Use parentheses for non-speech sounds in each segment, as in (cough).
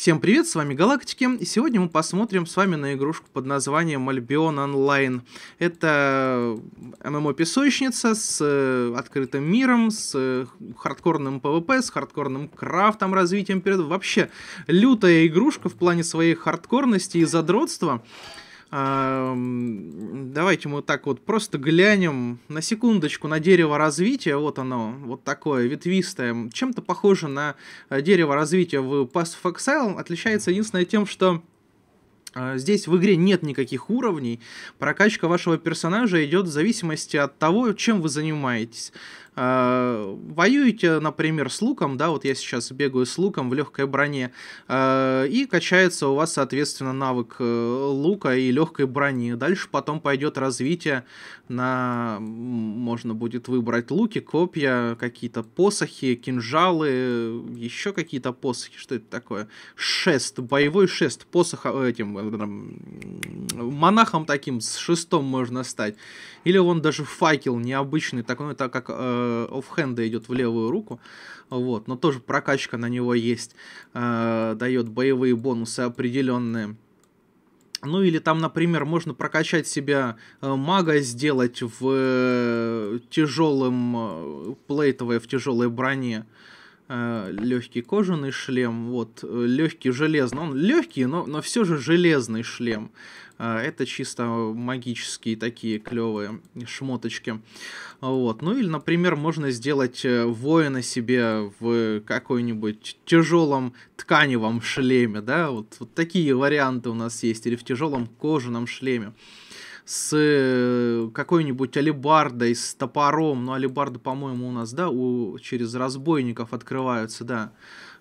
Всем привет, с вами Галактики, и сегодня мы посмотрим с вами на игрушку под названием Albion Online. Это ММО-песочница с э, открытым миром, с э, хардкорным PvP, с хардкорным крафтом, развитием перед... Вообще, лютая игрушка в плане своей хардкорности и задротства. А, давайте мы так вот просто глянем на секундочку на дерево развития. Вот оно, вот такое ветвистое. Чем-то похоже на э, дерево развития в Path of Exile. Отличается единственное тем, что э, Здесь в игре нет никаких уровней. Прокачка вашего персонажа идет в зависимости от того, чем вы занимаетесь. Э, воюете, например, с луком, да, вот я сейчас бегаю с луком в легкой броне, э, и качается у вас, соответственно, навык э, лука и легкой брони. Дальше потом пойдет развитие на... Можно будет выбрать луки, копья, какие-то посохи, кинжалы, еще какие-то посохи, что это такое? Шест, боевой шест, посох этим монахом таким с шестом можно стать. Или вон даже факел необычный, так такой, ну, так как э, оффхенда идет в левую руку, вот, но тоже прокачка на него есть, э, дает боевые бонусы определенные. Ну или там, например, можно прокачать себя э, мага, сделать в э, тяжелом плейтовой, в тяжелой броне. Э, легкий кожаный шлем, вот, э, легкий железный, он легкий, но, но все же железный шлем. Э, это чисто магические такие клевые шмоточки. Вот. Ну или, например, можно сделать воина себе в какой-нибудь тяжелом тканевом шлеме, да, вот, вот такие варианты у нас есть, или в тяжелом кожаном шлеме с э, какой-нибудь алибардой с топором. Ну, алибарды, по-моему, у нас, да, у, через разбойников открываются, да.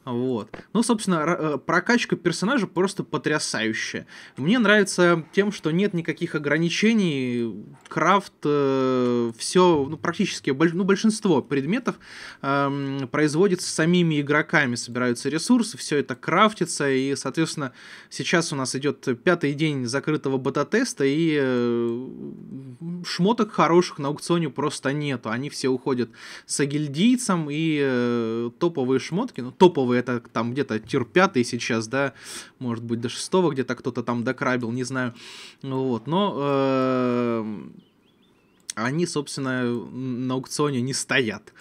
Вот. Ну, собственно, э, прокачка персонажа просто потрясающая. Мне нравится тем, что нет никаких ограничений. Крафт, э, все, ну, практически, больш ну, большинство предметов э, производится самими игроками. Собираются ресурсы, все это крафтится. И, соответственно, сейчас у нас идет пятый день закрытого бета-теста, и э, шмоток хороших на аукционе просто нету. Они все уходят с агильдийцем, и э, топовые шмотки, ну, топовые это там где-то тир 5 сейчас, да, может быть, до 6 где-то кто-то там докрабил, не знаю, вот, но... Э, они, собственно, на аукционе не стоят.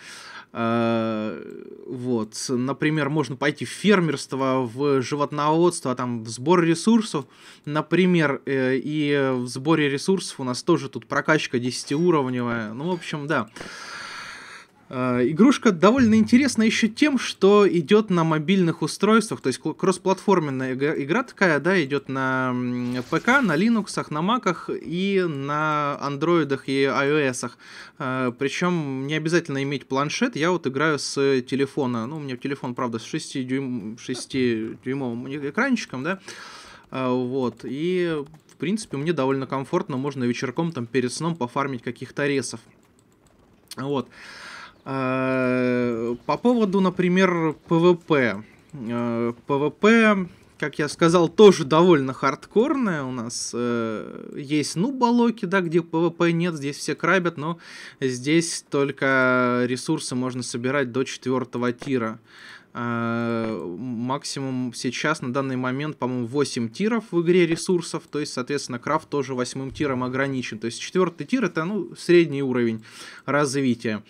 Э, вот, например, можно пойти в фермерство, в животноводство, там, в сбор ресурсов, например, э, и в сборе ресурсов у нас тоже тут прокачка 10-уровневая, ну, в общем, да. Э, игрушка довольно интересна еще тем, что идет на мобильных устройствах, то есть кроссплатформенная игра такая, да, идет на ПК, на Linux, на Mac и на Android и iOS. Э, причем не обязательно иметь планшет, я вот играю с телефона. Ну, у меня телефон, правда, с 6-дюймовым экранчиком, да, э, вот, и... В принципе, мне довольно комфортно, можно вечерком там перед сном пофармить каких-то ресов. Вот. Э, по поводу, например, ПВП. Э, ПВП, как я сказал, тоже довольно хардкорное. У нас э, есть, ну, балоки, да, где ПВП нет, здесь все крабят, но здесь только ресурсы можно собирать до четвертого тира. Максимум сейчас на данный момент, по-моему, 8 тиров в игре ресурсов, то есть, соответственно, крафт тоже восьмым тиром ограничен. То есть четвертый тир это, ну, средний уровень развития.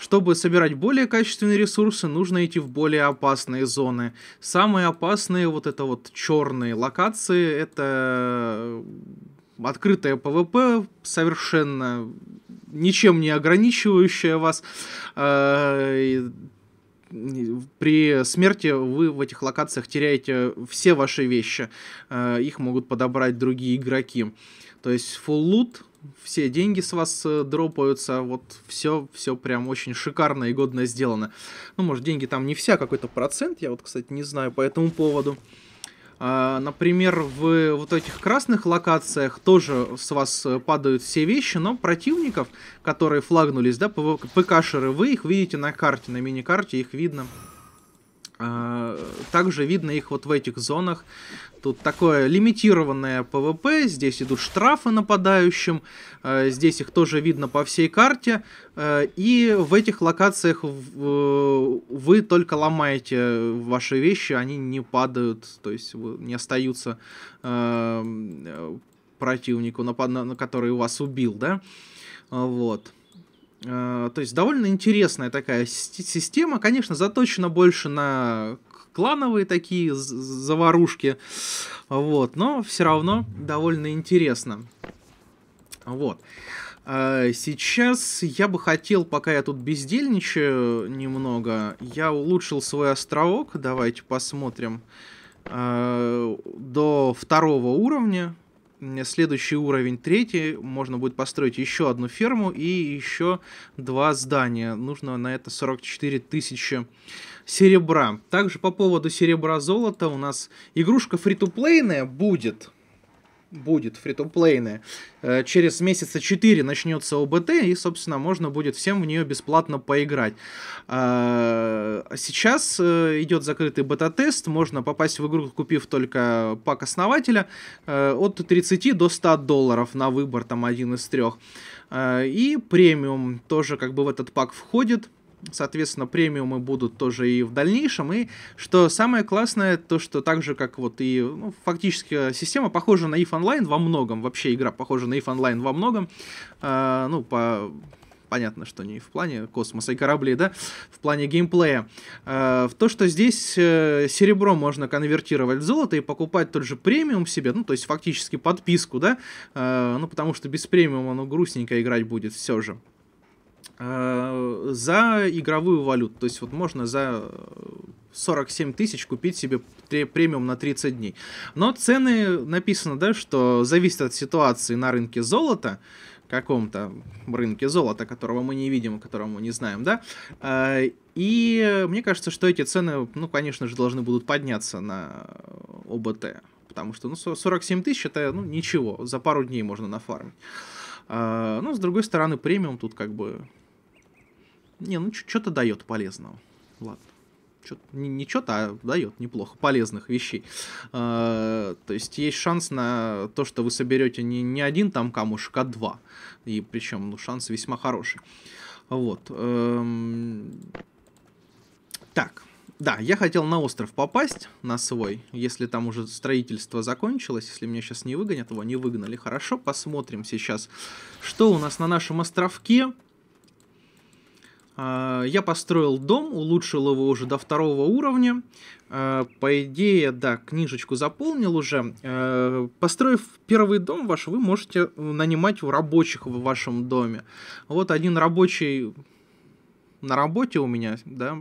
Чтобы собирать более качественные ресурсы, нужно идти в более опасные зоны. Самые опасные вот это вот черные локации, это э, открытое ПВП, совершенно ничем не ограничивающее вас. Э, при смерти вы в этих локациях теряете все ваши вещи. Э, их могут подобрать другие игроки. То есть full loot все деньги с вас э, дропаются, вот все, все прям очень шикарно и годно сделано. Ну, может, деньги там не вся, какой-то процент, я вот, кстати, не знаю по этому поводу. А, например, в вот этих красных локациях тоже с вас э, падают все вещи, но противников, которые флагнулись, да, ПКшеры, вы их видите на карте, на мини-карте их видно. А, также видно их вот в этих зонах. Тут такое лимитированное ПВП, здесь идут штрафы нападающим, а, здесь их тоже видно по всей карте. А, и в этих локациях вы только ломаете ваши вещи, они не падают, то есть не остаются противнику, который вас убил, да? Вот. Э, то есть довольно интересная такая система, конечно, заточена больше на клановые такие заварушки, вот, но все равно довольно интересно. Вот. Э, сейчас я бы хотел, пока я тут бездельничаю немного, я улучшил свой островок, давайте посмотрим, э, до второго уровня, следующий уровень, третий, можно будет построить еще одну ферму и еще два здания. Нужно на это 44 тысячи серебра. Также по поводу серебра-золота у нас игрушка фри то будет – будет фри-то-плейная. Э, через месяца 4 начнется ОБТ, и, собственно, можно будет всем в нее бесплатно поиграть. Э, а сейчас э, идет закрытый бета-тест, можно попасть в игру, купив только пак основателя, от 30 до 100 долларов на выбор, там один из трех. И премиум тоже как бы в этот пак входит – Соответственно, премиумы будут тоже и в дальнейшем. И что самое классное, то что так же, как вот и ну, фактически э, система похожа на If Online во многом. Вообще игра похожа на If Online во многом. А, ну, по понятно, что не в плане космоса и кораблей, да, в плане геймплея. А, в то, что здесь э, серебро можно конвертировать в золото и покупать тот же премиум себе, ну, то есть фактически подписку, да, а, ну, потому что без премиума, ну, грустненько играть будет все же. Э, за игровую валюту. То есть вот можно за 47 тысяч купить себе премиум на 30 дней. Но цены написано, да, что зависит от ситуации на рынке золота, каком-то рынке золота, которого мы не видим, которого мы не знаем, да. Э, и мне кажется, что эти цены, ну, конечно же, должны будут подняться на ОБТ. Потому что, ну, 47 тысяч это, ну, ничего, за пару дней можно нафармить. Э, Но ну, с другой стороны, премиум тут как бы не, ну что-то дает полезного. Ладно. Чё, не, не что-то, а дает неплохо полезных вещей. Э, то есть есть шанс на то, что вы соберете не, не один там камушек, а два. И причем ну, шанс весьма хороший. Вот. Эм... Так. Да, я хотел на остров попасть, на свой, если там уже строительство закончилось, если меня сейчас не выгонят, его не выгнали. Хорошо, посмотрим сейчас, что у нас на нашем островке. А, я построил дом, улучшил его уже до второго уровня. А, по идее, да, книжечку заполнил уже. А, построив первый дом ваш, вы можете нанимать у рабочих в вашем доме. Вот один рабочий на работе у меня, да,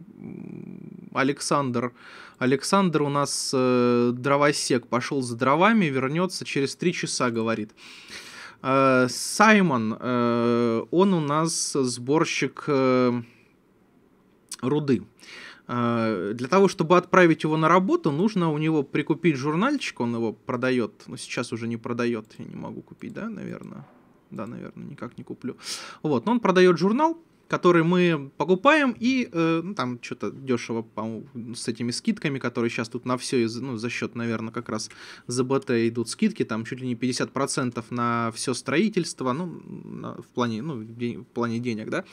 Александр. Александр у нас э, дровосек, пошел за дровами, вернется через три часа, говорит. Э, Саймон, э, он у нас сборщик э, руды. Для того, чтобы отправить его на работу, нужно у него прикупить журнальчик, он его продает, но ну, сейчас уже не продает, я не могу купить, да, наверное. Да, наверное, никак не куплю. Вот, но он продает журнал, который мы покупаем, и э, ну, там что-то дешево, с этими скидками, которые сейчас тут на все, из, ну, за счет, наверное, как раз ЗБТ идут скидки, там чуть ли не 50% на все строительство, ну, на, в плане, ну, день, в плане денег, да,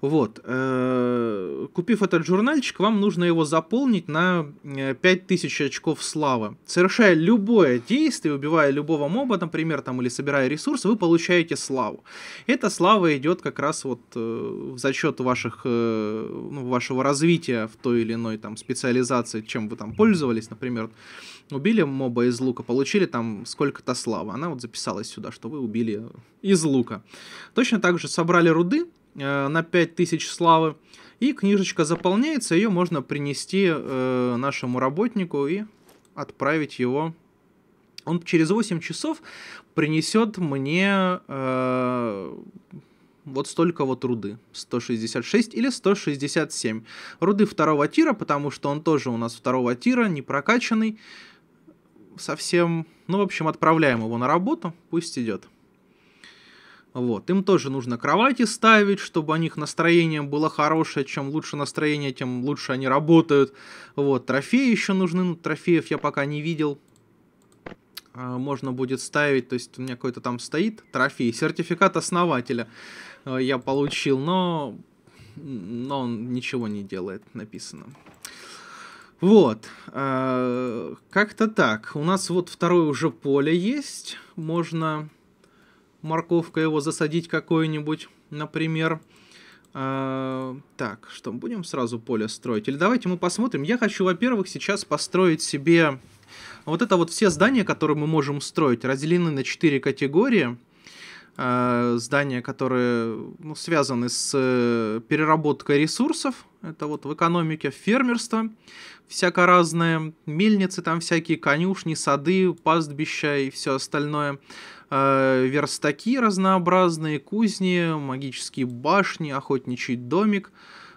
вот. Э, купив этот журнальчик, вам нужно его заполнить на 5000 э, очков славы. Совершая любое действие, убивая любого моба, например, там, или собирая ресурс, вы получаете славу. Эта слава идет как раз вот э, в зачет ваших, ну, вашего развития в той или иной там специализации, чем вы там пользовались, например, убили моба из лука, получили там сколько-то славы. Она вот записалась сюда, что вы убили из лука. Точно так же собрали руды, Э, на 5000 славы. И книжечка заполняется, ее можно принести э, нашему работнику и отправить его. Он через 8 часов принесет мне э, вот столько вот руды. 166 или 167. Руды второго тира, потому что он тоже у нас второго тира, не прокачанный. Совсем, ну, в общем, отправляем его на работу, пусть идет. Вот. Им тоже нужно кровати ставить, чтобы у них настроение было хорошее. Чем лучше настроение, тем лучше они работают. Вот. Трофеи еще нужны. Ну, трофеев я пока не видел. А, можно будет ставить. То есть у меня какой-то там стоит трофей. Сертификат основателя э, я получил, но... Но он ничего не делает, написано. Вот, а, как-то так. У нас вот второе уже поле есть. Можно морковка его засадить какой нибудь например. А, так, что, будем сразу поле строить? Или давайте мы посмотрим. Я хочу, во-первых, сейчас построить себе... Вот это вот все здания, которые мы можем строить, разделены на 4 категории. А, здания, которые ну, связаны с э, переработкой ресурсов, это вот в экономике фермерство, всяко разное, мельницы там всякие, конюшни, сады, пастбища и все остальное. Э, верстаки разнообразные, кузни, магические башни, охотничий домик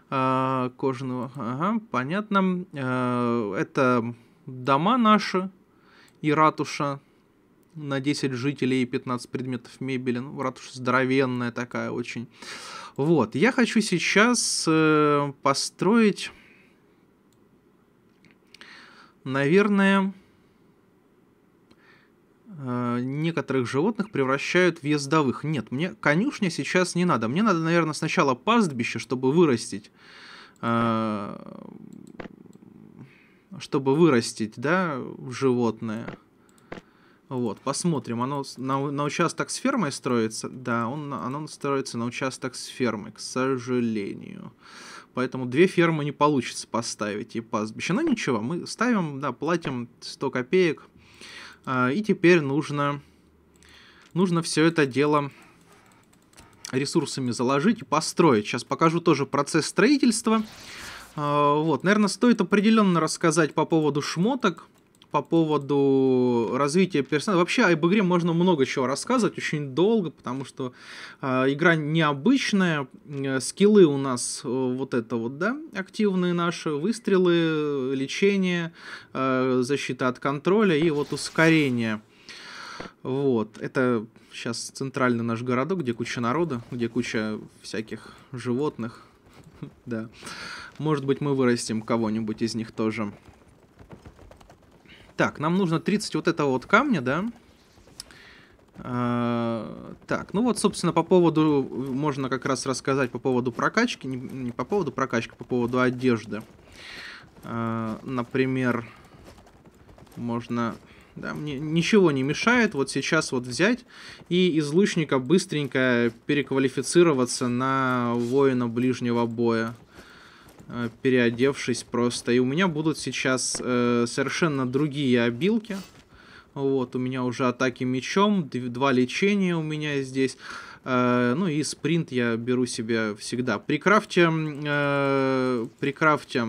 э, кожаного. Ага, понятно. Э, это дома наши и ратуша на 10 жителей и 15 предметов мебели. Ну, ратуша здоровенная такая очень. Вот, я хочу сейчас э, построить, наверное, э, некоторых животных превращают в ездовых. Нет, мне конюшня сейчас не надо. Мне надо, наверное, сначала пастбище, чтобы вырастить. Э, чтобы вырастить, да, животное. Вот, посмотрим. Оно на, на участок с фермой строится? Да, он, оно строится на участок с фермой, к сожалению. Поэтому две фермы не получится поставить и пастбище. Но ничего, мы ставим, да, платим 100 копеек. А, и теперь нужно, нужно все это дело ресурсами заложить и построить. Сейчас покажу тоже процесс строительства. А, вот, наверное, стоит определенно рассказать по поводу шмоток по поводу развития персонажа. Вообще об игре можно много чего рассказывать, очень долго, потому что э, игра необычная, э, скиллы у нас э, вот это вот, да, активные наши, выстрелы, лечение, э, защита от контроля и вот ускорение. Вот, это сейчас центральный наш городок, где куча народа, где куча всяких животных, (laughs) да. Может быть, мы вырастим кого-нибудь из них тоже. Так, нам нужно 30 вот этого вот камня, да? А, так, ну вот, собственно, по поводу... Можно как раз рассказать по поводу прокачки. Не, не по поводу прокачки, по поводу одежды. А, например, можно... Да, мне ничего не мешает вот сейчас вот взять и из лучника быстренько переквалифицироваться на воина ближнего боя. Э, переодевшись просто. И у меня будут сейчас э, совершенно другие обилки. Вот, у меня уже атаки мечом, два лечения у меня здесь. Э, ну и спринт я беру себе всегда. При крафте... Э, при крафте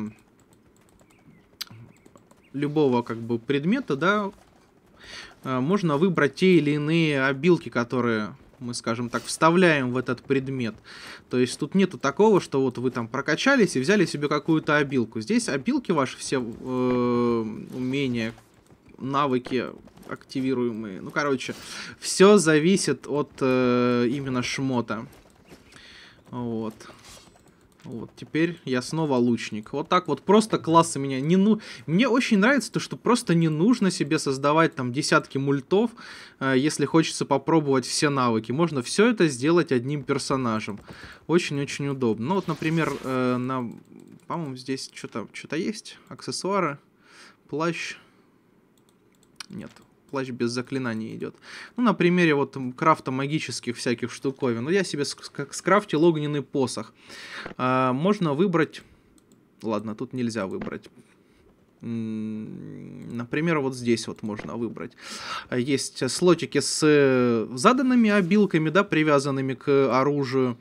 любого как бы предмета, да, э, можно выбрать те или иные обилки, которые мы, скажем так, вставляем в этот предмет. То есть тут нету такого, что вот вы там прокачались и взяли себе какую-то обилку. Здесь обилки ваши все э, умения, навыки активируемые. Ну, короче, все зависит от э, именно шмота. Вот. Вот теперь я снова лучник. Вот так вот просто классы меня не ну... Мне очень нравится то, что просто не нужно себе создавать там десятки мультов, э, если хочется попробовать все навыки. Можно все это сделать одним персонажем. Очень-очень удобно. Ну вот, например, э, на... По-моему, здесь что-то что, -то, что -то есть. Аксессуары. Плащ. Нет плащ без заклинаний идет. Ну, на примере вот крафта магических всяких штуковин. Ну, я себе скрафтил огненный посох. А, можно выбрать... Ладно, тут нельзя выбрать. Например, вот здесь вот можно выбрать. А, есть слотики с э, заданными обилками, да, привязанными к оружию.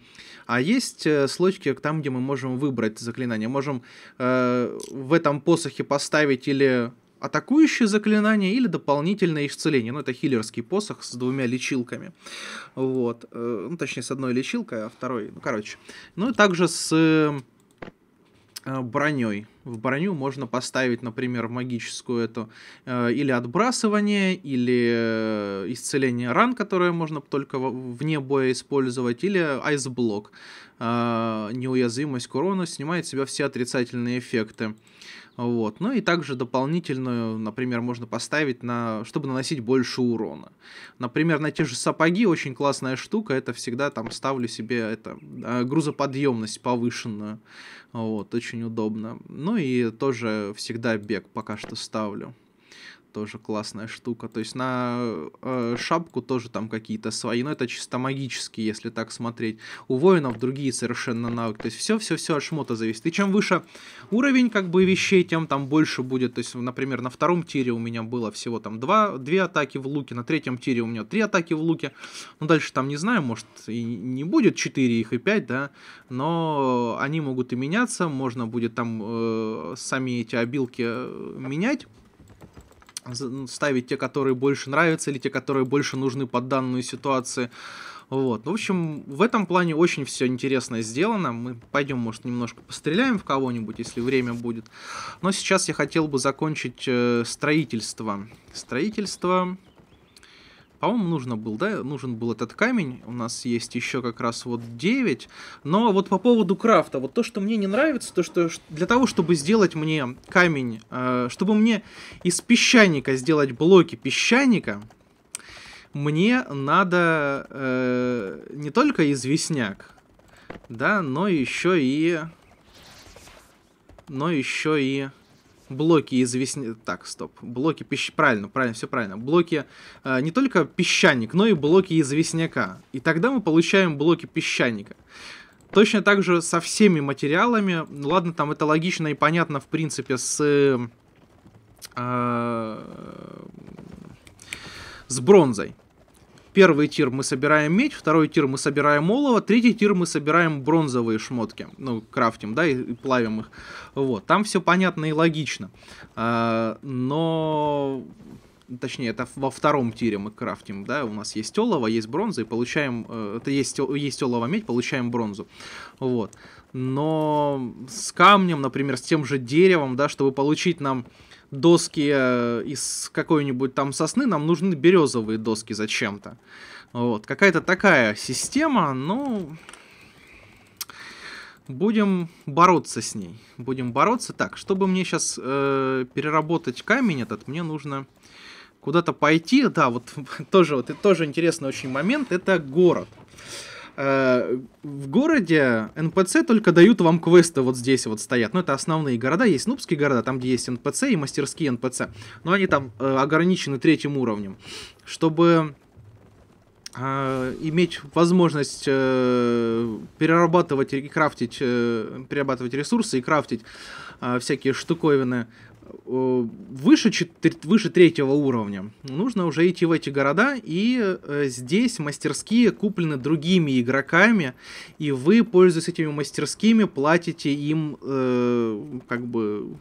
А есть э, слотики там, где мы можем выбрать заклинание. Можем э, в этом посохе поставить или атакующее заклинание или дополнительное исцеление. Ну, это хилерский посох с двумя лечилками. Вот. Э, ну, точнее, с одной лечилкой, а второй... Ну, короче. Ну, и также с э, броней. В броню можно поставить, например, магическую эту, э, или отбрасывание, или э, исцеление ран, которое можно только вне боя использовать, или айсблок. Э, неуязвимость к урону снимает с себя все отрицательные эффекты. Вот. Ну и также дополнительную, например, можно поставить, на, чтобы наносить больше урона. Например, на те же сапоги очень классная штука. Это всегда там ставлю себе это, э, грузоподъемность повышенную. Вот, очень удобно. Ну и тоже всегда бег пока что ставлю тоже классная штука. То есть на э, шапку тоже там какие-то свои, но это чисто магические, если так смотреть. У воинов другие совершенно навыки. То есть все-все-все от шмота зависит. И чем выше уровень как бы вещей, тем там больше будет. То есть, например, на втором тире у меня было всего там два, две атаки в луке, на третьем тире у меня три атаки в луке. Ну дальше там не знаю, может и не будет четыре их и пять, да, но они могут и меняться, можно будет там э, сами эти обилки э, менять ставить те, которые больше нравятся, или те, которые больше нужны под данную ситуацию. Вот. Ну, в общем, в этом плане очень все интересно сделано. Мы пойдем, может, немножко постреляем в кого-нибудь, если время будет. Но сейчас я хотел бы закончить э, строительство. Строительство по-моему, нужно был, да, нужен был этот камень. У нас есть еще как раз вот 9. Но вот по поводу крафта, вот то, что мне не нравится, то, что для того, чтобы сделать мне камень, э, чтобы мне из песчаника сделать блоки песчаника, мне надо э, не только известняк, да, но еще и... Но еще и блоки из известня... Так, стоп. Блоки пищ... Правильно, правильно, все правильно. Блоки э, не только песчаник, но и блоки из известняка. И тогда мы получаем блоки песчаника. Точно так же со всеми материалами. Ну, ладно, там это логично и понятно, в принципе, с... Э, э, с бронзой первый тир мы собираем медь, второй тир мы собираем олово, третий тир мы собираем бронзовые шмотки, ну, крафтим, да, и, и плавим их. Вот, там все понятно и логично. А, но... Точнее, это во втором тире мы крафтим, да, у нас есть олово, есть бронза, и получаем, э, это есть, есть олово медь, получаем бронзу, вот. Но с камнем, например, с тем же деревом, да, чтобы получить нам доски э, из какой-нибудь там сосны, нам нужны березовые доски зачем-то. Вот, какая-то такая система, ну... Будем бороться с ней. Будем бороться. Так, чтобы мне сейчас э, переработать камень этот, мне нужно куда-то пойти. Да, вот (laughs) тоже, вот, тоже интересный очень момент. Это город. Город в городе НПЦ только дают вам квесты вот здесь вот стоят. Ну, это основные города. Есть нубские города, там, где есть НПЦ и мастерские НПЦ. Но они там э, ограничены третьим уровнем. Чтобы э, иметь возможность э, перерабатывать и крафтить, э, перерабатывать ресурсы и крафтить э, всякие штуковины Э, выше, выше третьего уровня нужно уже идти в эти города, и э, здесь мастерские куплены другими игроками, и вы, пользуясь этими мастерскими, платите им э, как бы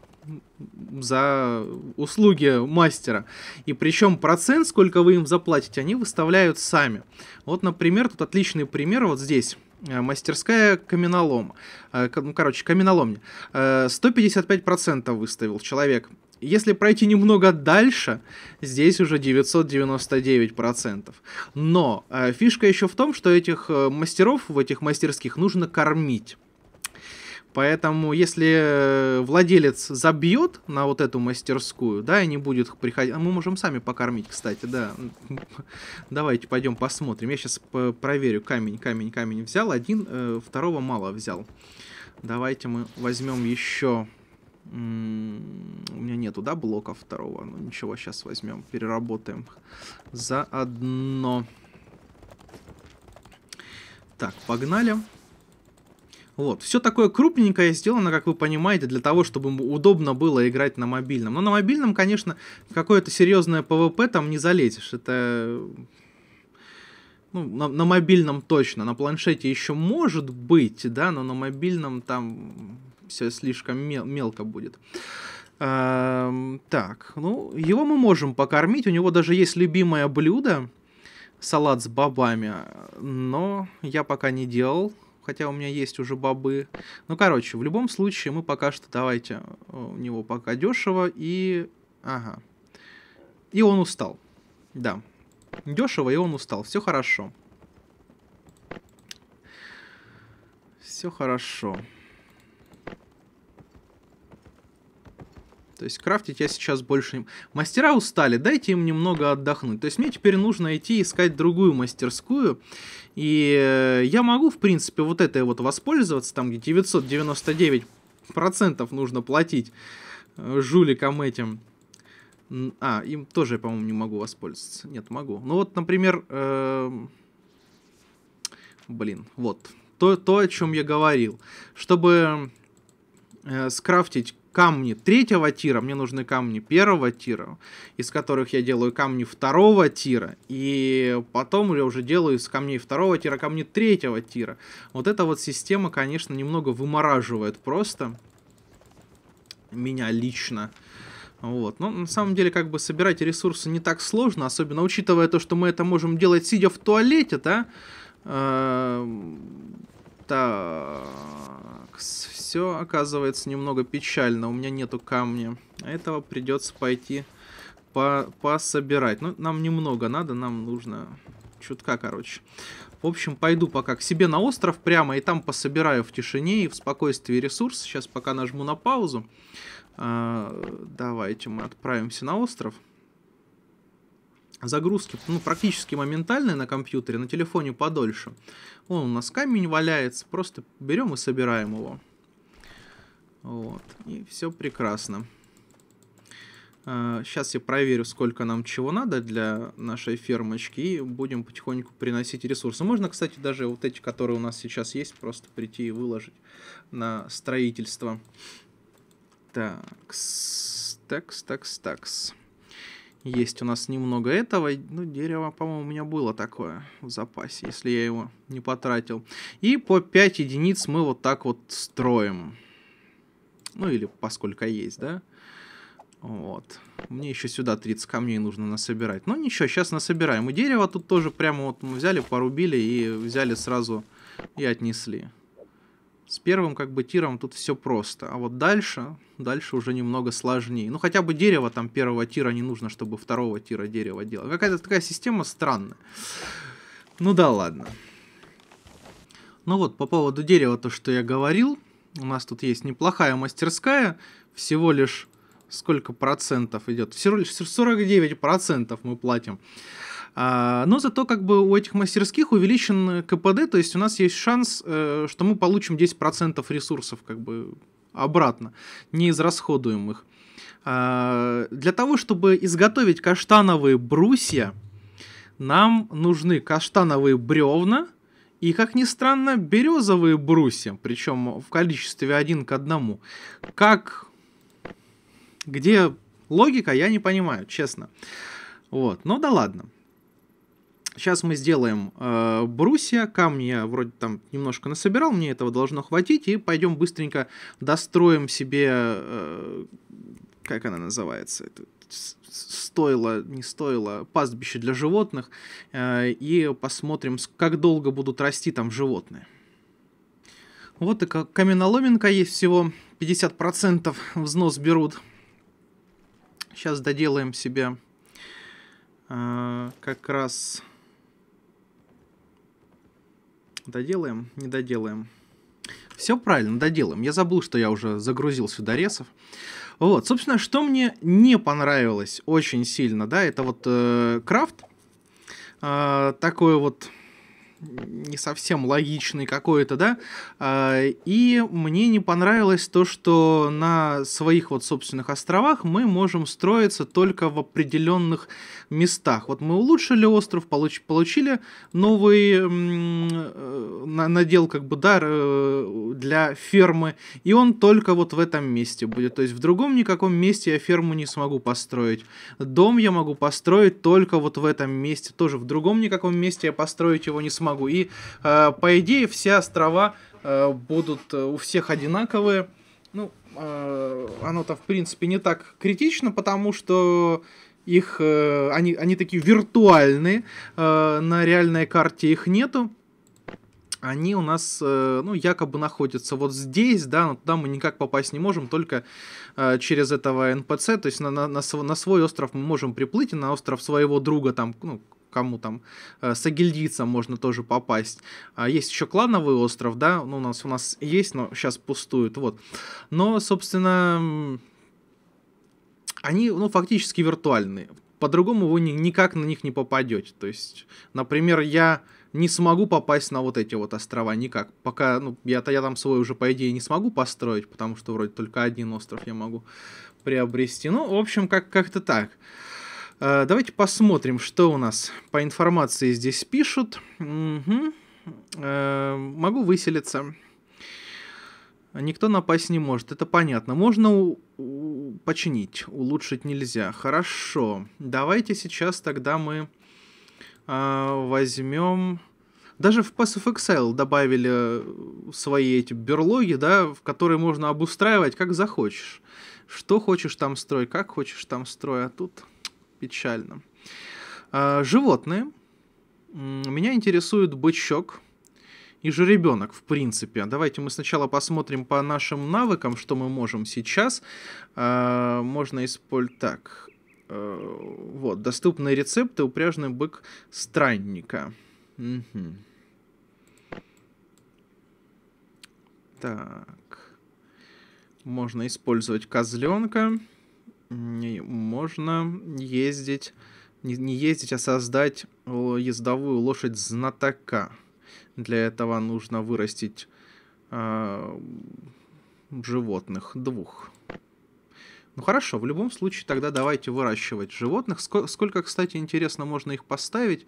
за услуги мастера. И причем процент, сколько вы им заплатите, они выставляют сами. Вот, например, тут отличный пример вот здесь. Э, мастерская каменолома. Э, ну, короче, каменоломня. 155% э, выставил человек. Если пройти немного дальше, здесь уже 999%. Но фишка еще в том, что этих мастеров в этих мастерских нужно кормить. Поэтому, если э, владелец забьет на вот эту мастерскую, да, и не будет приходить... А мы можем сами покормить, кстати, да. (laughs) Давайте пойдем посмотрим. Я сейчас проверю. Камень, камень, камень взял. Один, э, второго мало взял. Давайте мы возьмем еще... М-м, у меня нету, да, блока второго? Ну ничего, сейчас возьмем, переработаем. Заодно. Так, погнали. Погнали. Вот. Все такое крупненькое сделано, как вы понимаете, для того, чтобы удобно было играть на мобильном. Но на мобильном, конечно, какое-то серьезное ПВП там не залезешь. Это ну, на, на мобильном точно, на планшете еще может быть, да, но на мобильном там все слишком мел мелко будет. Эм, так, ну, его мы можем покормить, у него даже есть любимое блюдо, салат с бобами, но я пока не делал, хотя у меня есть уже бобы. Ну, короче, в любом случае мы пока что давайте э, у него пока дешево и... Ага. И он устал. Да. Дешево, и он устал. Все хорошо. Все хорошо. То есть крафтить я сейчас больше... Мастера устали, дайте им немного отдохнуть. То есть мне теперь нужно идти искать другую мастерскую. И э, я могу, в принципе, вот это вот воспользоваться, там где 999% нужно платить э, жуликам этим. А, им тоже, по-моему, не могу воспользоваться. Нет, могу. Ну вот, например... Э... Блин, вот. То, то, о чем я говорил. Чтобы э, скрафтить камни третьего тира, мне нужны камни первого тира, из которых я делаю камни второго тира, и потом я уже делаю из камней второго тира камни третьего тира. Вот эта вот система, конечно, немного вымораживает просто меня лично. Вот. Но на самом деле, как бы собирать ресурсы не так сложно, особенно учитывая то, что мы это можем делать, сидя в туалете, да? Э, так, все оказывается немного печально. У меня нету камня. А этого придется пойти по пособирать. Ну, нам немного надо, нам нужно чутка, короче. В общем, пойду пока к себе на остров прямо, и там пособираю в тишине и в спокойствии ресурс. Сейчас пока нажму на паузу. А, давайте мы отправимся на остров загрузки ну, практически моментальные на компьютере, на телефоне подольше. Вон у нас камень валяется, просто берем и собираем его. Вот, и все прекрасно. Сейчас а, я проверю, сколько нам чего надо для нашей фермочки, и будем потихоньку приносить ресурсы. Можно, кстати, даже вот эти, которые у нас сейчас есть, просто прийти и выложить на строительство. Так, такс, такс, такс. Есть у нас немного этого. Ну, дерево, по-моему, у меня было такое в запасе, если я его не потратил. И по 5 единиц мы вот так вот строим. Ну, или поскольку есть, да? Вот. Мне еще сюда 30 камней нужно насобирать. Ну, ничего, сейчас насобираем. И дерево тут тоже прямо вот мы взяли, порубили и взяли сразу и отнесли. С первым как бы тиром тут все просто. А вот дальше, дальше уже немного сложнее. Ну хотя бы дерево там первого тира не нужно, чтобы второго тира дерево делать. Какая-то такая система странная. Ну да ладно. Ну вот, по поводу дерева, то, что я говорил. У нас тут есть неплохая мастерская. Всего лишь сколько процентов идет? Всего лишь 49 процентов мы платим. А, но зато как бы у этих мастерских увеличен КПД, то есть у нас есть шанс, э, что мы получим 10% ресурсов как бы обратно, не израсходуем их. А, для того, чтобы изготовить каштановые брусья, нам нужны каштановые бревна и, как ни странно, березовые брусья, причем в количестве один к одному. Как... Где логика, я не понимаю, честно. Вот, ну да ладно. Сейчас мы сделаем э, брусья, камни я вроде там немножко насобирал, мне этого должно хватить, и пойдем быстренько достроим себе, э, как она называется, это, стоило, не стоило, пастбище для животных, э, и посмотрим, как долго будут расти там животные. Вот и каменоломенка есть всего 50% взнос берут. Сейчас доделаем себе э, как раз Доделаем? Не доделаем. Все правильно, доделаем. Я забыл, что я уже загрузил сюда ресов. Вот, собственно, что мне не понравилось очень сильно, да, это вот э, крафт. Э, такой вот не совсем логичный какой-то, да. А, и мне не понравилось то, что на своих вот собственных островах мы можем строиться только в определенных местах. Вот мы улучшили остров, получили новый э, надел как бы дар э, для фермы, и он только вот в этом месте будет. То есть в другом никаком месте я ферму не смогу построить. Дом я могу построить только вот в этом месте. Тоже в другом никаком месте я построить его не смогу смогу. И, э, по идее, все острова э, будут э, у всех одинаковые. Ну, э, оно-то, в принципе, не так критично, потому что их, э, они, они такие виртуальные, э, на реальной карте их нету они у нас, э, ну, якобы находятся вот здесь, да, но туда мы никак попасть не можем, только э, через этого НПЦ, то есть на, на, на свой остров мы можем приплыть, и на остров своего друга там, ну, кому там, э, сагильдийцам можно тоже попасть. А, есть еще клановый остров, да, ну, у нас, у нас есть, но сейчас пустуют. вот. Но, собственно, они, ну, фактически виртуальные. По-другому вы ни никак на них не попадете. То есть, например, я не смогу попасть на вот эти вот острова никак. Пока, ну, я, то я там свой уже, по идее, не смогу построить, потому что вроде только один остров я могу приобрести. Ну, в общем, как- как-то так. Э, давайте посмотрим, что у нас по информации здесь пишут. Угу. Могу выселиться. Никто напасть не может, это понятно. Можно у... У... починить, улучшить нельзя. Хорошо. Давайте сейчас тогда мы э, возьмем... Даже в Pass of Exile добавили э, свои эти берлоги, да, в которые можно обустраивать как захочешь. Что хочешь там строй, как хочешь там строй, а тут печально. А, животные. Меня интересует бычок и жеребенок, в принципе. Давайте мы сначала посмотрим по нашим навыкам, что мы можем сейчас. А, можно использовать... Так, э, вот, доступные рецепты упряжный бык странника. Угу. Так. Можно использовать козленка можно ездить, не, не ездить, а создать э, ездовую лошадь знатока. Для этого нужно вырастить э, животных двух. Ну хорошо, в любом случае тогда давайте выращивать животных. Сколько, сколько кстати, интересно, можно их поставить.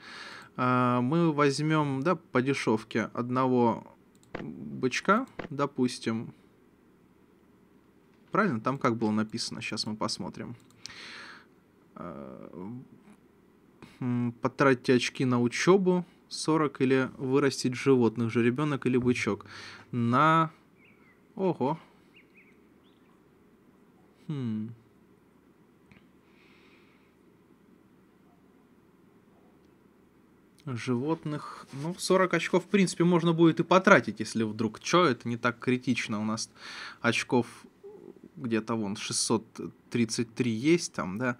Э, мы возьмем, да, по дешевке одного бычка, допустим, Правильно? Там как было написано? Сейчас мы посмотрим. Э, потратьте очки на учебу 40 или вырастить животных, же ребенок или бычок. На... Ого. Хм. животных. Ну, 40 очков, в принципе, можно будет и потратить, если вдруг. Чё, это не так критично. У нас очков где-то вон 633 есть там, да,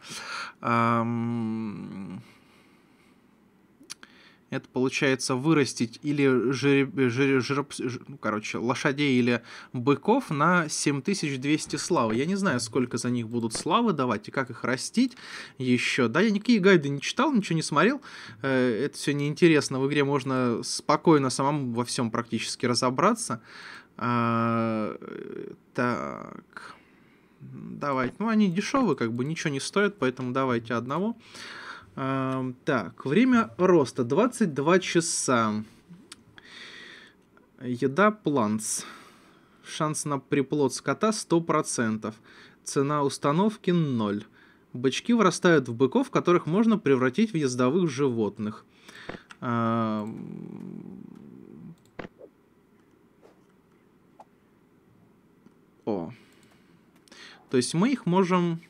это получается вырастить или жир, жир, жир, жир, ну, короче, лошадей или быков на 7200 славы. Я не знаю, сколько за них будут славы давать и как их растить еще. Да, я никакие гайды не читал, ничего не смотрел. Э, это все неинтересно. В игре можно спокойно самому во всем практически разобраться. А, так давайте. Ну, они дешевые, как бы ничего не стоят, поэтому давайте одного. Эм, так, время роста 22 часа. Еда планц. Шанс на приплод скота 100%. Цена установки 0. Бычки вырастают в быков, которых можно превратить в ездовых животных. Эм, То есть мы их можем...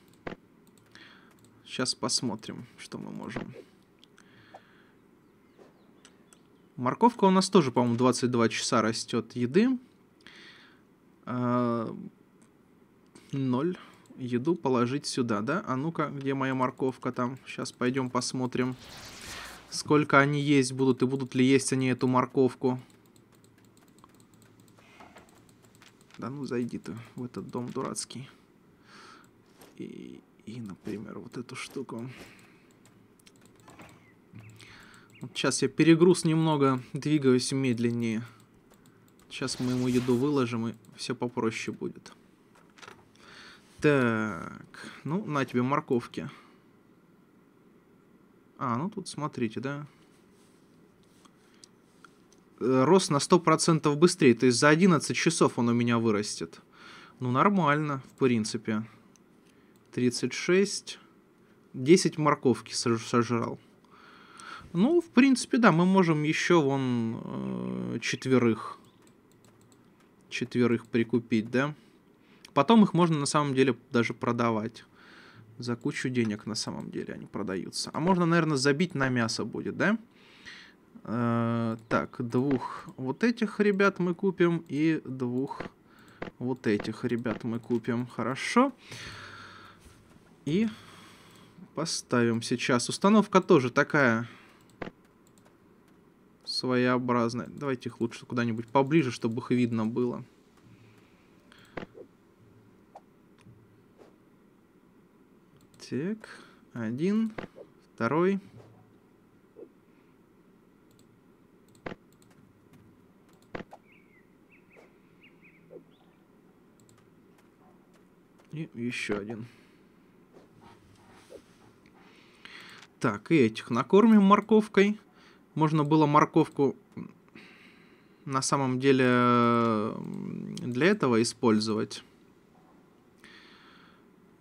Сейчас посмотрим, что мы можем. Морковка у нас тоже, по-моему, 22 часа растет еды. А, ноль. Еду положить сюда, да? А ну-ка, где моя морковка там? Сейчас пойдем посмотрим, сколько они есть будут и будут ли есть они эту морковку. Да ну зайди ты в этот дом дурацкий и, и, например, вот эту штуку. Вот сейчас я перегруз немного, двигаюсь медленнее. Сейчас мы ему еду выложим, и все попроще будет. Так, ну, на тебе морковки. А, ну тут смотрите, да. Э, рост на 100% быстрее, то есть за 11 часов он у меня вырастет. Ну, нормально, в принципе. 36, 10 морковки сожрал. Ну, в принципе, да, мы можем еще вон э, четверых. Четверых прикупить, да? Потом их можно на самом деле даже продавать. За кучу денег на самом деле они продаются. А можно, наверное, забить на мясо будет, да? Э, так, двух вот этих ребят мы купим и двух вот этих ребят мы купим. Хорошо. Хорошо. И поставим сейчас. Установка тоже такая своеобразная. Давайте их лучше куда-нибудь поближе, чтобы их видно было. Так, один, второй. И еще один. Так, и этих накормим морковкой. Можно было морковку на самом деле для этого использовать.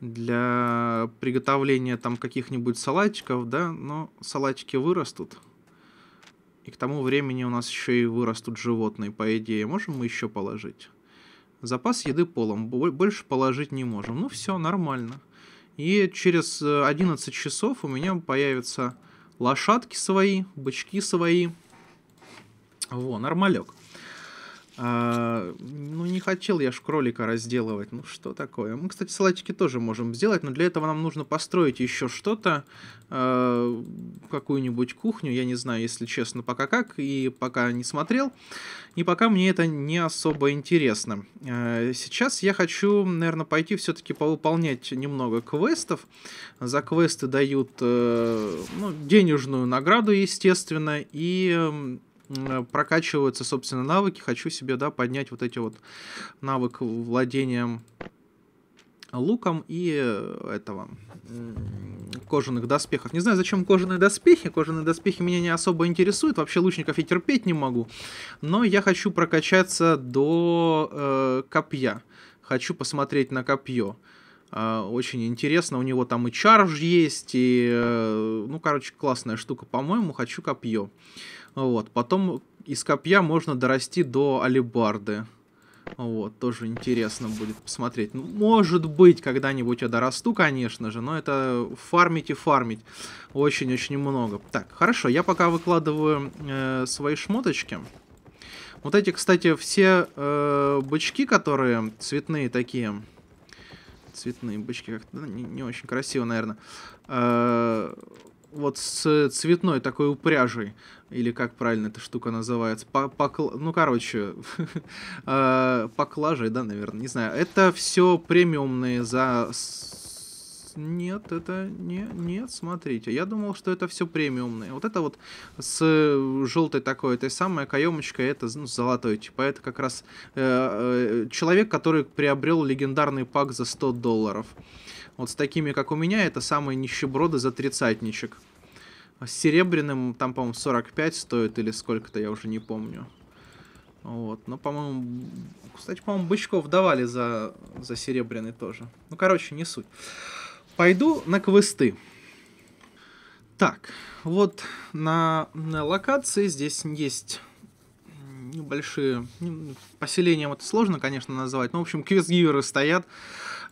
Для приготовления там каких-нибудь салатиков, да, но салатики вырастут. И к тому времени у нас еще и вырастут животные, по идее. Можем мы еще положить? Запас еды полом. Больше положить не можем. Ну все, нормально. И через 11 э, часов у меня появятся лошадки свои, бычки свои. Во, нормалек. А, ну, не хотел я ж кролика разделывать. Ну, что такое? Мы, кстати, салатики тоже можем сделать, но для этого нам нужно построить еще что-то, а, какую-нибудь кухню, я не знаю, если честно, пока как, и пока не смотрел, и пока мне это не особо интересно. А, сейчас я хочу, наверное, пойти все-таки повыполнять немного квестов. За квесты дают, э, ну, денежную награду, естественно, и Э, прокачиваются, собственно, навыки. Хочу себе, да, поднять вот эти вот навык владения луком и э, этого кожаных доспехов. Не знаю, зачем кожаные доспехи. Кожаные доспехи меня не особо интересуют. Вообще лучников я терпеть не могу. Но я хочу прокачаться до э, копья. Хочу посмотреть на копье. Э, очень интересно. У него там и чарж есть, и... Э, ну, короче, классная штука, по-моему. Хочу копье. Э, вот. Потом из копья можно дорасти до алибарды. Вот, тоже интересно будет посмотреть. Ну, может быть, когда-нибудь я дорасту, конечно же, но это фармить и фармить очень-очень много. Так, хорошо, я пока выкладываю э, свои шмоточки. Вот эти, кстати, все э, бычки, которые цветные такие. Цветные бычки, как-то не, не очень красиво, наверное. Э, вот с цветной такой упряжей или как правильно эта штука называется, по покл... ну, короче, (laughs) э, поклажей, да, наверное, не знаю. Это все премиумные за... Нет, это не, нет, смотрите, я думал, что это все премиумные. Вот это вот с желтой такой, этой самой каемочкой, это ну, золотой, типа, это как раз э, э, человек, который приобрел легендарный пак за 100 долларов. Вот с такими, как у меня, это самые нищеброды за тридцатничек. С серебряным там, по-моему, 45 стоит или сколько-то, я уже не помню. Вот, ну, по-моему... Кстати, по-моему, бычков давали за, за серебряный тоже. Ну, короче, не суть. Пойду на квесты. Так, вот на, на локации здесь есть небольшие... Ну, Поселением вот сложно, конечно, назвать. Но, в общем, квест-гиверы стоят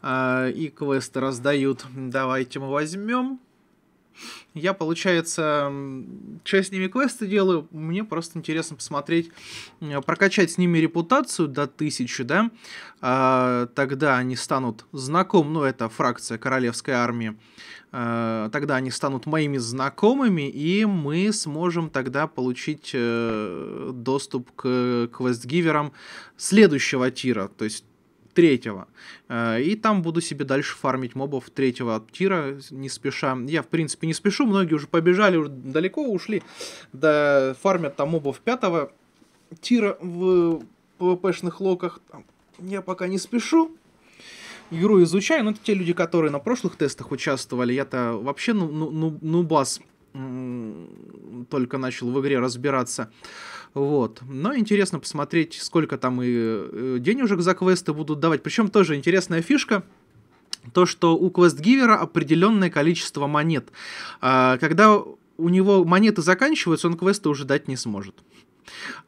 э, и квесты раздают. Давайте мы возьмем я, получается, часть с ними квесты делаю, мне просто интересно посмотреть, э, прокачать с ними репутацию до тысячи, да, а, тогда они станут знакомы, ну, это фракция Королевской Армии, а, тогда они станут моими знакомыми, и мы сможем тогда получить э, доступ к квестгиверам следующего тира, то есть третьего. Э, и там буду себе дальше фармить мобов третьего тира, не спеша. Я, в принципе, не спешу, многие уже побежали, уже далеко ушли. Да, фармят там мобов пятого тира в пвпшных локах. Я пока не спешу, игру изучаю, но это те люди, которые на прошлых тестах участвовали, я-то вообще ну, ну, ну, нубас только начал в игре разбираться. Вот. Но интересно посмотреть, сколько там и э, денежек за квесты будут давать. Причем тоже интересная фишка то, что у квест гивера определенное количество монет. А, когда у него монеты заканчиваются, он квесты уже дать не сможет.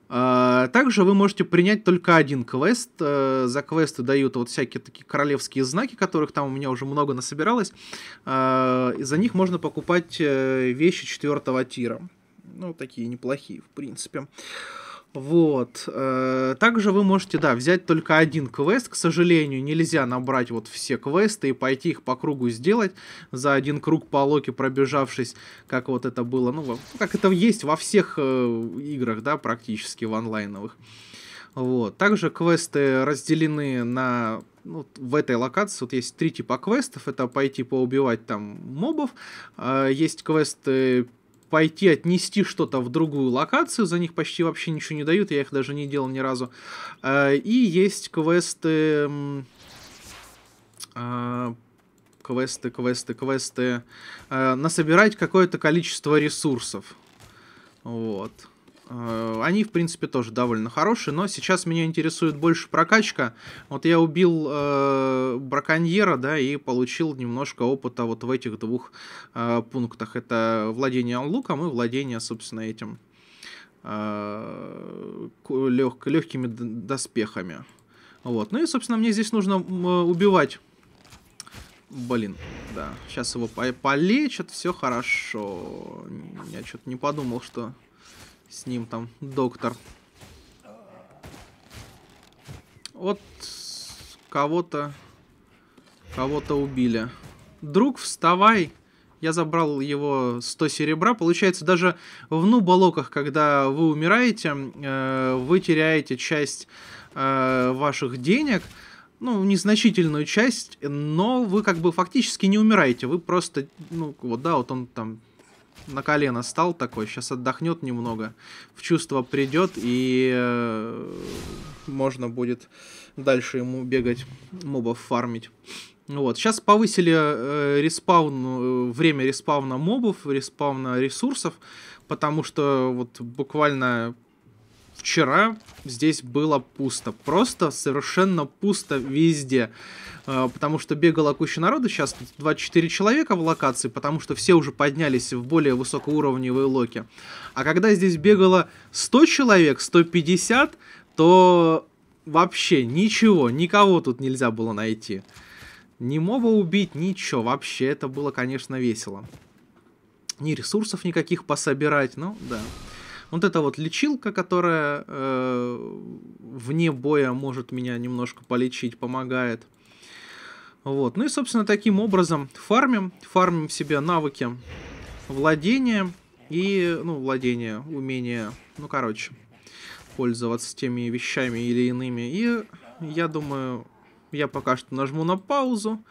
А, также вы можете принять только один квест. Э, за квесты дают вот всякие такие королевские знаки, которых там у меня уже много насобиралось. А, и за них можно покупать э, вещи четвертого тира ну, такие неплохие, в принципе. Вот. Э, также вы можете, да, взять только один квест. К сожалению, нельзя набрать вот все квесты и пойти их по кругу сделать. За один круг по локе пробежавшись, как вот это было. Ну, как это есть во всех э, играх, да, практически в онлайновых. Вот. Также квесты разделены на... Ну, в этой локации вот есть три типа квестов. Это пойти поубивать там мобов. Э, есть квесты пойти отнести что-то в другую локацию, за них почти вообще ничего не дают, я их даже не делал ни разу. Э, и есть квесты... Э, квесты, квесты, квесты. Э, насобирать какое-то количество ресурсов. Вот. Э, они, в принципе, тоже довольно хорошие, но сейчас меня интересует больше прокачка. Вот я убил э, браконьера, да, и получил немножко опыта вот в этих двух э, пунктах. Это владение луком и владение, собственно, этим э, лег, легкими доспехами. Вот. Ну и, собственно, мне здесь нужно э, убивать... Блин, да. Сейчас его по полечат, все хорошо. Я что-то не подумал, что с ним там доктор. вот кого-то кого-то убили. Друг, вставай! Я забрал его 100 серебра. Получается, даже в нуболоках, когда вы умираете, э, вы теряете часть э, ваших денег ну, незначительную часть, но вы как бы фактически не умираете, вы просто, ну, вот, да, вот он там на колено стал такой, сейчас отдохнет немного, в чувство придет и э, можно будет дальше ему бегать, мобов фармить. Вот, сейчас повысили э, респаун, э, время респауна мобов, респауна ресурсов, потому что вот буквально вчера здесь было пусто. Просто совершенно пусто везде. А, потому что бегала куча народа, сейчас 24 человека в локации, потому что все уже поднялись в более высокоуровневые локи. А когда здесь бегало 100 человек, 150, то вообще ничего, никого тут нельзя было найти. не мова убить, ничего. Вообще это было, конечно, весело. Ни ресурсов никаких пособирать, ну да. Вот эта вот лечилка, которая э, вне боя может меня немножко полечить, помогает. Вот. Ну и, собственно, таким образом фармим. Фармим в себе навыки владения и, ну, владения, умения, ну, короче, пользоваться теми вещами или иными. И я думаю, я пока что нажму на паузу.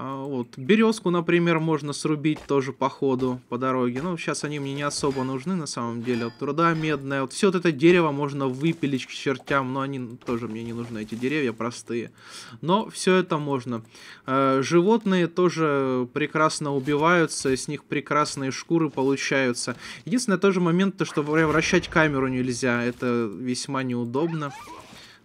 А, вот. Березку, например, можно срубить тоже по ходу, по дороге. Ну, сейчас они мне не особо нужны, на самом деле. Вот труда медная. Вот все вот это дерево можно выпилить к чертям, но они тоже мне не нужны, эти деревья простые. Но все это можно. А, животные тоже прекрасно убиваются, с них прекрасные шкуры получаются. Единственное тоже момент, то, что вращать камеру нельзя. Это весьма неудобно.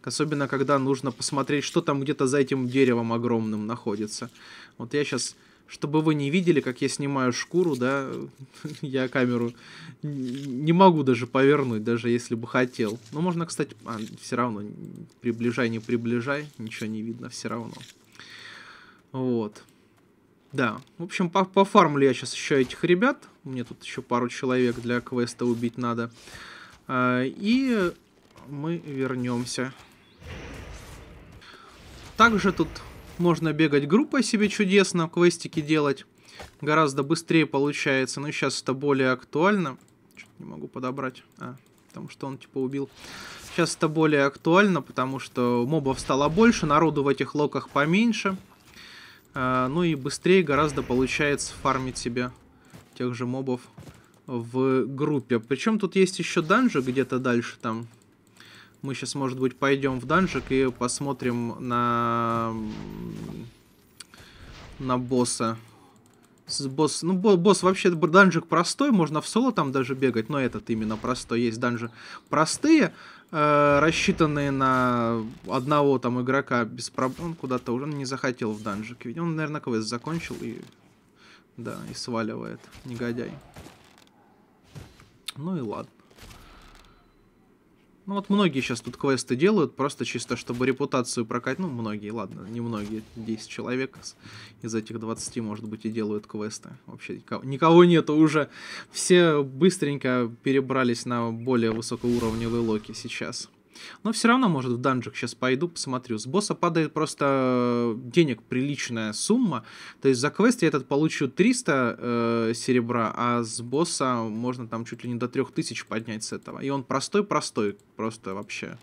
Особенно, когда нужно посмотреть, что там где-то за этим деревом огромным находится. Вот я сейчас, чтобы вы не видели, как я снимаю шкуру, да, (laughs) я камеру не могу даже повернуть, даже если бы хотел. Но можно, кстати, а, все равно, приближай, не приближай, ничего не видно все равно. Вот. Да, в общем, по пофармлю я сейчас еще этих ребят. Мне тут еще пару человек для квеста убить надо. А, и мы вернемся. Также тут можно бегать группой себе чудесно, квестики делать. Гораздо быстрее получается, но сейчас это более актуально. Чуть не могу подобрать. А, потому что он типа убил. Сейчас это более актуально, потому что мобов стало больше, народу в этих локах поменьше. А, ну и быстрее гораздо получается фармить себе тех же мобов в группе. Причем тут есть еще данжи где-то дальше там. Мы сейчас, может быть, пойдем в данжик и посмотрим на... На босса. С босс... Ну, бо босс вообще данжик простой, можно в соло там даже бегать, но этот именно простой. Есть данжи простые, э рассчитанные на одного там игрока без проблем. Он куда-то уже не захотел в данжик. Ведь он, наверное, квест закончил и... Да, и сваливает, негодяй. Ну и ладно. Ну вот многие сейчас тут квесты делают, просто чисто чтобы репутацию прокачать. Ну, многие, ладно, не многие, 10 человек из этих 20, может быть, и делают квесты. Вообще никого, никого нету уже. Все быстренько перебрались на более высокоуровневые локи сейчас. Но все равно, может, в данжик сейчас пойду, посмотрю. С босса падает просто э, денег приличная сумма. То есть за квест я этот получу 300 э, серебра, а с босса можно там чуть ли не до 3000 поднять с этого. И он простой-простой, просто вообще...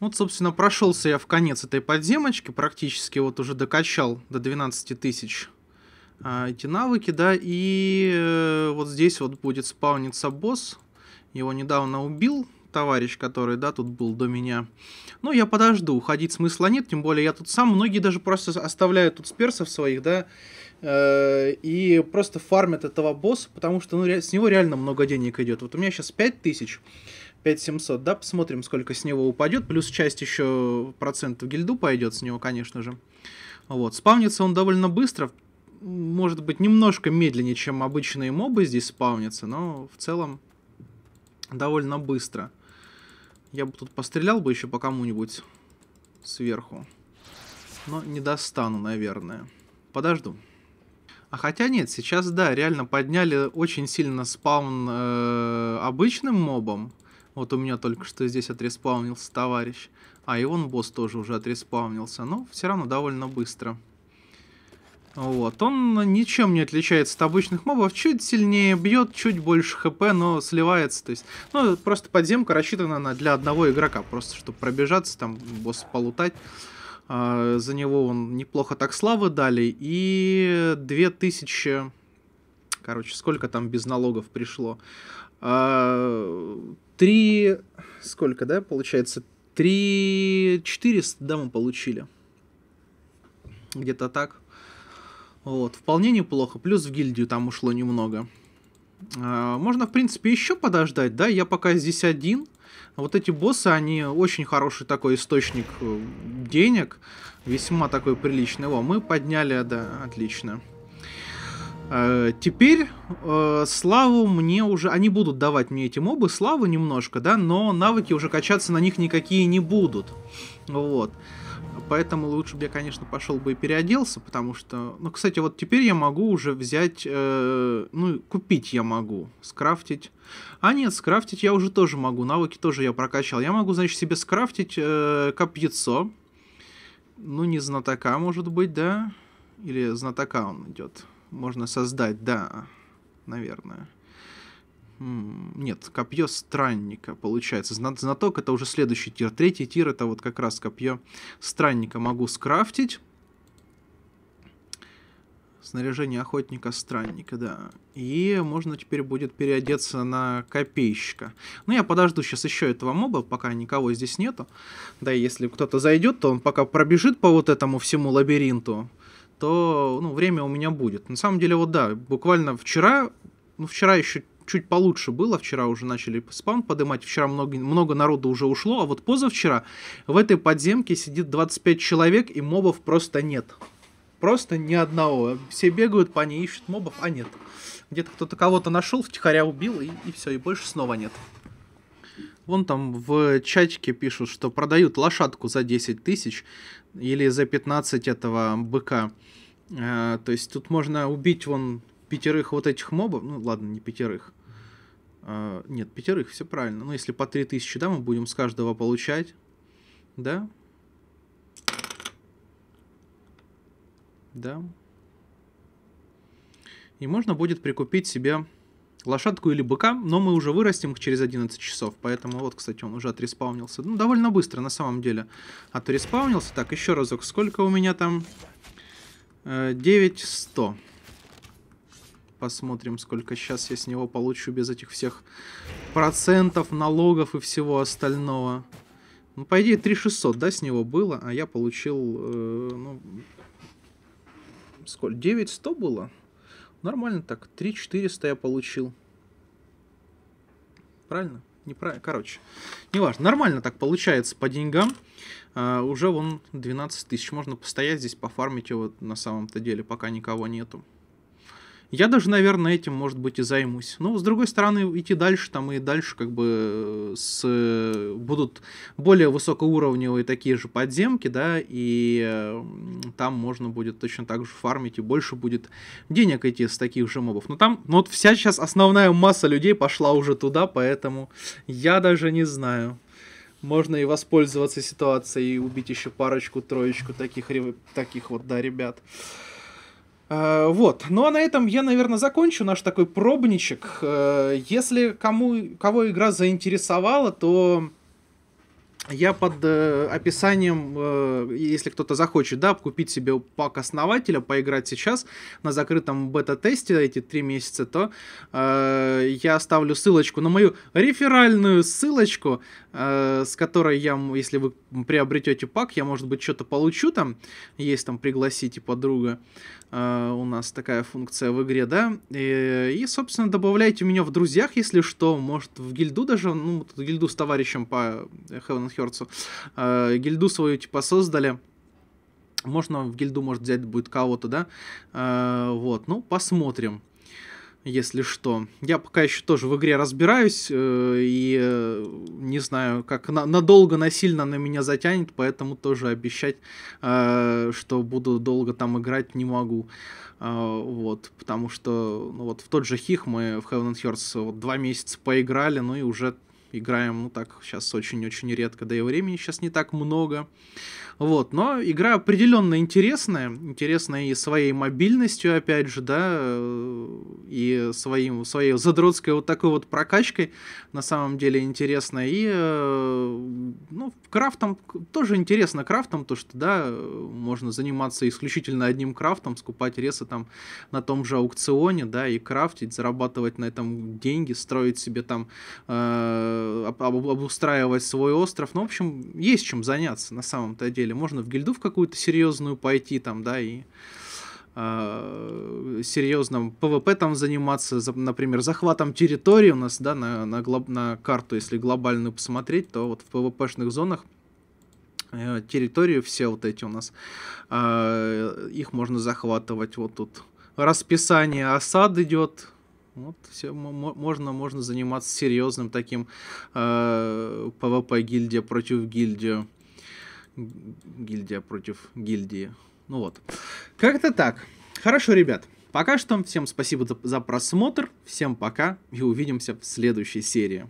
Вот, собственно, прошелся я в конец этой подземочки, практически вот уже докачал до 12 тысяч а, эти навыки, да, и э, вот здесь вот будет спауниться босс, его недавно убил, товарищ, который, да, тут был до меня. Ну, я подожду, уходить смысла нет, тем более я тут сам. Многие даже просто оставляют тут сперсов своих, да, э, и просто фармят этого босса, потому что ну, с него реально много денег идет. Вот у меня сейчас 5000, 5700, да, посмотрим, сколько с него упадет, плюс часть еще процентов в гильду пойдет с него, конечно же. Вот, спавнится он довольно быстро, может быть, немножко медленнее, чем обычные мобы здесь спавнятся, но в целом довольно быстро. Я бы тут пострелял бы еще по кому-нибудь сверху. Но не достану, наверное. Подожду. А хотя нет, сейчас, да, реально подняли очень сильно спаун э, обычным мобом. Вот у меня только что здесь отреспаунился товарищ. А и он босс тоже уже отреспаунился. Но все равно довольно быстро. Вот. Он ничем не отличается от обычных мобов, чуть сильнее бьет, чуть больше хп, но сливается. То есть, ну, просто подземка рассчитана на для одного игрока, просто чтобы пробежаться, там, босс полутать. А, за него он неплохо так славы дали. И 2000... Короче, сколько там без налогов пришло? А, 3... Сколько, да, получается? 3 400, да, мы получили. Где-то так. Вот, вполне неплохо. Плюс в гильдию там ушло немного. А, можно, в принципе, еще подождать, да? Я пока здесь один. Вот эти боссы, они очень хороший такой источник э, денег. Весьма такой приличный. О, мы подняли, а, да, отлично. Э, теперь э, славу мне уже... Они будут давать мне эти мобы славу немножко, да, но навыки уже качаться на них никакие не будут. Вот. Вот. Поэтому лучше бы я, конечно, пошел бы и переоделся, потому что... Ну, кстати, вот теперь я могу уже взять... Э, ну, купить я могу, скрафтить. А нет, скрафтить я уже тоже могу, навыки тоже я прокачал. Я могу, значит, себе скрафтить э, копьецо. Ну, не знатока, может быть, да? Или знатока он идет. Можно создать, да, наверное. Нет, копье странника, получается. Знаток это уже следующий тир. Третий тир это вот как раз копье странника могу скрафтить. Снаряжение охотника странника, да. И можно теперь будет переодеться на копейщика. Ну, я подожду сейчас еще этого моба, пока никого здесь нету. Да, если кто-то зайдет, то он пока пробежит по вот этому всему лабиринту, то, ну, время у меня будет. На самом деле, вот да, буквально вчера, ну, вчера еще чуть получше было. Вчера уже начали спам поднимать. Вчера много, много народу уже ушло. А вот позавчера в этой подземке сидит 25 человек, и мобов просто нет. Просто ни одного. Все бегают по ней, ищут мобов, а нет. Где-то кто-то кого-то нашел, втихаря убил, и, и все, и больше снова нет. Вон там в чатике пишут, что продают лошадку за 10 тысяч или за 15 этого быка. Э, то есть тут можно убить вон пятерых вот этих мобов. Ну ладно, не пятерых. А, нет, пятерых, все правильно. Ну, если по 3000, да, мы будем с каждого получать. Да? Да. И можно будет прикупить себе лошадку или быка, но мы уже вырастим их через 11 часов. Поэтому вот, кстати, он уже отреспаунился. Ну, довольно быстро, на самом деле. Отреспаунился. Так, еще разок. Сколько у меня там? 9100. Э, Посмотрим, сколько сейчас я с него получу без этих всех процентов, налогов и всего остального. Ну, по идее, 3600, да, с него было, а я получил, э, ну, сколько, 9100 было? Нормально так, 3400 я получил. Правильно? Неправильно, короче, неважно, нормально так получается по деньгам. А, уже вон 12 тысяч, можно постоять здесь, пофармить его на самом-то деле, пока никого нету. Я даже, наверное, этим, может быть, и займусь. Но, с другой стороны, идти дальше, там и дальше, как бы, э, с, э, будут более высокоуровневые такие же подземки, да, и э, там можно будет точно так же фармить, и больше будет денег идти с таких же мобов. Но там, ну вот вся сейчас основная масса людей пошла уже туда, поэтому я даже не знаю. Можно и воспользоваться ситуацией и убить еще парочку, троечку таких, таких вот, да, ребят. Э, вот. Ну а на этом я, наверное, закончу наш такой пробничек. Э, если кому, кого игра заинтересовала, то я под э, описанием, если кто-то захочет, да, купить себе пак основателя, поиграть сейчас на закрытом бета-тесте эти три месяца, то я оставлю ссылочку на мою реферальную ссылочку, с которой я, если вы приобретете пак, я, может быть, что-то получу там, есть там пригласите подруга. Э, у нас такая функция в игре, да. И, и, собственно, добавляйте меня в друзьях, если что, может, в гильду даже, ну, гильду с товарищем по Heaven and Hearts, э, гильду свою, типа, создали. Можно в гильду, может, взять будет кого-то, да? Э, вот, ну, посмотрим если что. Я пока еще тоже в игре разбираюсь э, и э, не знаю, как на надолго, насильно на меня затянет, поэтому тоже обещать, э, что буду долго там играть, не могу. Э, вот, потому что ну, вот в тот же Хих мы в Heaven and Hearts вот, два месяца поиграли, ну и уже Играем, ну так, сейчас очень-очень редко, да и времени сейчас не так много. Вот, но игра определенно интересная. Интересная и своей мобильностью, опять же, да, и своим, своей задротской вот такой вот прокачкой, на самом деле, интересная. И, э, ну, крафтом тоже интересно крафтом, то что, да, можно заниматься исключительно одним крафтом, скупать ресы там на том же аукционе, да, и крафтить, зарабатывать на этом деньги, строить себе там э, Э, обустраивать свой остров. Ну, в общем, есть чем заняться на самом-то деле. Можно в гильду в какую-то серьезную пойти там, да, и э, серьезным ПВП там заниматься, например, захватом территории у нас, да, на, на, глоб, на карту, если глобальную посмотреть, то вот в ПВПшных зонах э, территории все вот эти у нас, э, их можно захватывать вот тут. Расписание осад идет, вот все, можно, можно заниматься серьезным таким э, PvP гильдия против гильдию. Гильдия против гильдии. Ну вот. Как-то так. Хорошо, ребят. Пока что всем спасибо за, за просмотр. Всем пока и увидимся в следующей серии.